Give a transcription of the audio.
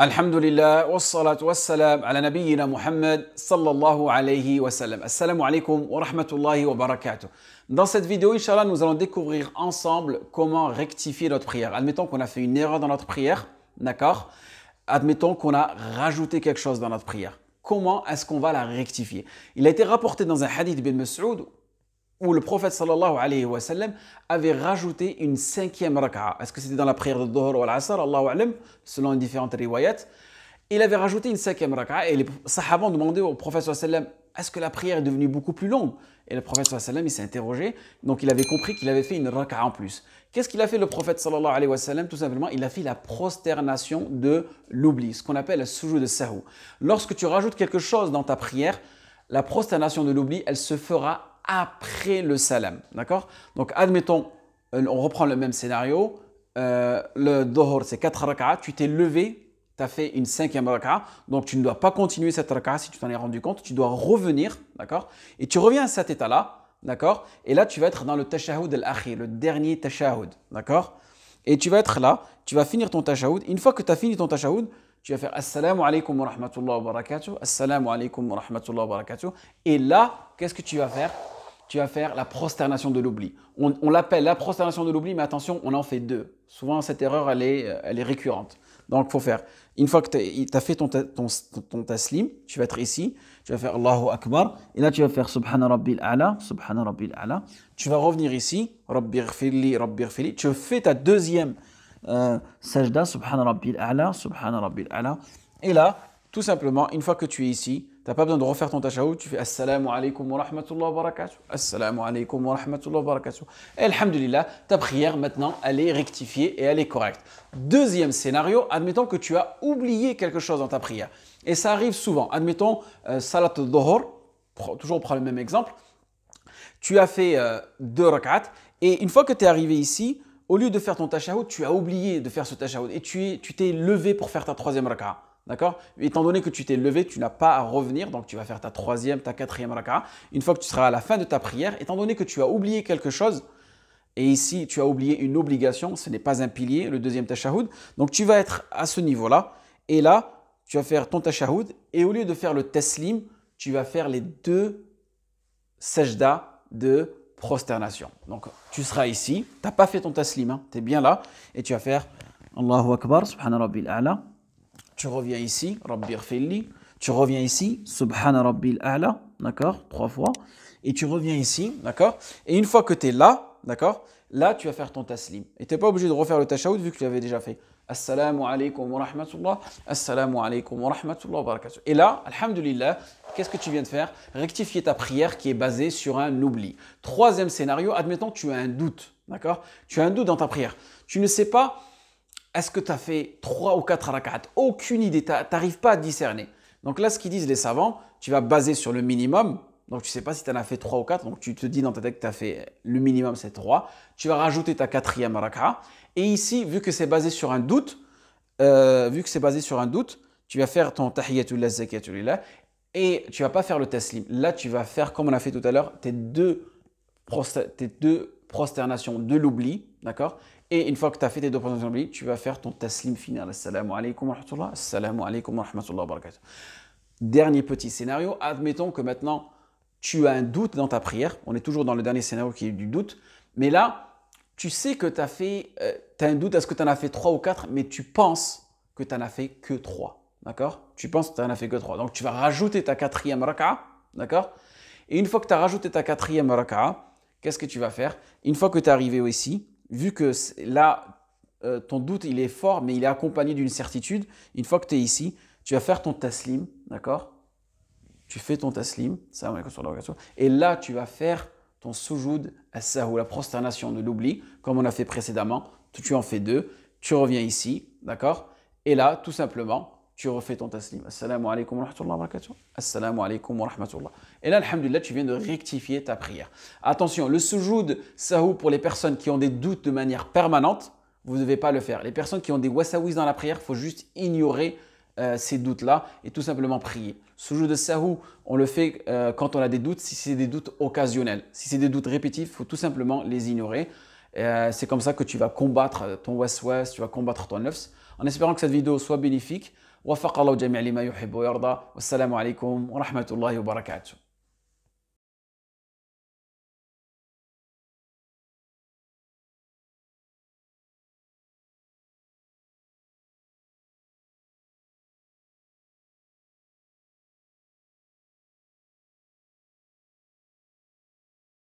Alhamdulillah, wa والصلاة wa على نبينا محمد alayhi wa sallam. Assalamu alaikum wa rahmatullahi wa barakatuh. Dans cette vidéo, Inch'Allah, nous allons découvrir ensemble comment rectifier notre prière. Admettons qu'on a fait une erreur dans notre prière, d'accord Admettons qu'on a rajouté quelque chose dans notre prière. Comment est-ce qu'on va la rectifier Il a été rapporté dans un hadith d'Ibn Mas'ud où le prophète alayhi wa sallam avait rajouté une cinquième raka'a. Est-ce que c'était dans la prière de Dhuhr ou al-Asr selon les différentes riwayats. Il avait rajouté une cinquième raka'a et les sahaba ont demandé au prophète sallam est-ce que la prière est devenue beaucoup plus longue Et le prophète sallam, s'est interrogé, donc il avait compris qu'il avait fait une raka'a en plus. Qu'est-ce qu'il a fait le prophète sallallahu alayhi wa sallam Tout simplement, il a fait la prosternation de l'oubli, ce qu'on appelle le soujou de sahou. Lorsque tu rajoutes quelque chose dans ta prière, la prosternation de l'oubli, elle se fera après le salam. D'accord Donc, admettons, euh, on reprend le même scénario. Euh, le dohor, c'est quatre rak'a. Tu t'es levé, tu as fait une cinquième rak'a. Donc, tu ne dois pas continuer cette rak'a si tu t'en es rendu compte. Tu dois revenir. D'accord Et tu reviens à cet état-là. D'accord Et là, tu vas être dans le tachahoud al akhir le dernier tachahoud, D'accord Et tu vas être là. Tu vas finir ton tachahoud Une fois que tu as fini ton tachahoud. tu vas faire Assalamu alaikum wa rahmatullahi wa barakatuh. Assalamu alaikum wa rahmatullahi wa barakatuh. Et là, qu'est-ce que tu vas faire tu vas faire la prosternation de l'oubli. On, l'appelle la prosternation de l'oubli, mais attention, on en fait deux. Souvent, cette erreur, elle est, euh, récurrente. Donc, il faut faire, une fois que tu as fait ton, taslim, tu vas être ici, tu vas faire Allahu Akbar, et là, tu vas faire Subhana al A'la, Subhana al A'la. Tu vas revenir ici, Rabbi Rabbi Tu fais ta deuxième euh, sajda, Subhana al A'la, Subhana al A'la. Et là, tout simplement, une fois que tu es ici, n'as pas besoin de refaire ton tachahoud, tu fais Assalamu alaikum wa rahmatullah wa barakatuh. Assalamu alaikum wa rahmatullah wa barakatuh. Et alhamdulillah, ta prière maintenant, elle est rectifiée et elle est correcte. Deuxième scénario, admettons que tu as oublié quelque chose dans ta prière. Et ça arrive souvent. Admettons, euh, Salat al-Dhuhr, toujours on prend le même exemple. Tu as fait euh, deux rak'at et une fois que tu es arrivé ici, au lieu de faire ton tachahoud, tu as oublié de faire ce tachahoud et tu t'es levé pour faire ta troisième rak'at. D'accord Étant donné que tu t'es levé, tu n'as pas à revenir, donc tu vas faire ta troisième, ta quatrième raka'a. Une fois que tu seras à la fin de ta prière, étant donné que tu as oublié quelque chose, et ici tu as oublié une obligation, ce n'est pas un pilier, le deuxième tashahoud, donc tu vas être à ce niveau-là, et là, tu vas faire ton tashahoud, et au lieu de faire le taslim, tu vas faire les deux sajda de prosternation. Donc tu seras ici, tu n'as pas fait ton taslim, hein, tu es bien là, et tu vas faire Allahu Akbar, Subhanallah tu reviens ici, Rabbi tu reviens ici, Subhana Rabbil A'la, d'accord, trois fois, et tu reviens ici, d'accord, et une fois que tu es là, d'accord, là tu vas faire ton taslim. Et tu n'es pas obligé de refaire le tasha'out vu que tu l'avais déjà fait. Assalamu alaikum wa rahmatullah, assalamu wa rahmatullah wa barakatuh. Et là, alhamdulillah, qu'est-ce que tu viens de faire Rectifier ta prière qui est basée sur un oubli. Troisième scénario, admettons tu as un doute, d'accord Tu as un doute dans ta prière. Tu ne sais pas est-ce que tu as fait 3 ou 4 rak'at Aucune idée, tu n'arrives pas à discerner. Donc là, ce qu'ils disent les savants, tu vas baser sur le minimum. Donc tu ne sais pas si tu en as fait 3 ou 4. Donc tu te dis dans ta tête que tu as fait le minimum, c'est 3. Tu vas rajouter ta quatrième rak'a. Et ici, vu que c'est basé sur un doute, euh, vu que c'est basé sur un doute, tu vas faire ton tahiyatullah, zakatullah. Et tu vas pas faire le taslim. Là, tu vas faire, comme on a fait tout à l'heure, tes deux, tes deux prosternations de l'oubli, d'accord et une fois que tu as fait tes deux présentations tu vas faire ton taslim final. Assalamu alaikum wa rahmatullah, assalamu wa rahmatullah wa barakatuh. Dernier petit scénario, admettons que maintenant tu as un doute dans ta prière. On est toujours dans le dernier scénario qui est du doute. Mais là, tu sais que tu as fait, euh, tu as un doute, est-ce que tu en as fait trois ou quatre mais tu penses que tu en as fait que 3. D'accord Tu penses que tu en as fait que 3. Donc tu vas rajouter ta quatrième raka'a. D'accord Et une fois que tu as rajouté ta quatrième raka'a, qu'est-ce que tu vas faire Une fois que tu es arrivé ici, vu que là, euh, ton doute, il est fort, mais il est accompagné d'une certitude, une fois que tu es ici, tu vas faire ton taslim, d'accord Tu fais ton taslim, ça, et là, tu vas faire ton sujoud ça ou la prosternation, de l'oubli, comme on a fait précédemment, tu en fais deux, tu reviens ici, d'accord Et là, tout simplement, tu refais ton taslim. Assalamu alaikum wa rahmatullah wa barakatuh. Assalamu alaikum wa rahmatullah. Et là, alhamdulillah, tu viens de rectifier ta prière. Attention, le sujoud sahou pour les personnes qui ont des doutes de manière permanente, vous ne devez pas le faire. Les personnes qui ont des wasawis dans la prière, il faut juste ignorer euh, ces doutes-là et tout simplement prier. Sujoud sahou, on le fait euh, quand on a des doutes, si c'est des doutes occasionnels. Si c'est des doutes répétitifs, il faut tout simplement les ignorer. Euh, c'est comme ça que tu vas combattre ton waswas, tu vas combattre ton nefs. En espérant que cette vidéo soit bénéfique, وفق الله جميع لما يحب ويرضى والسلام عليكم ورحمة الله وبركاته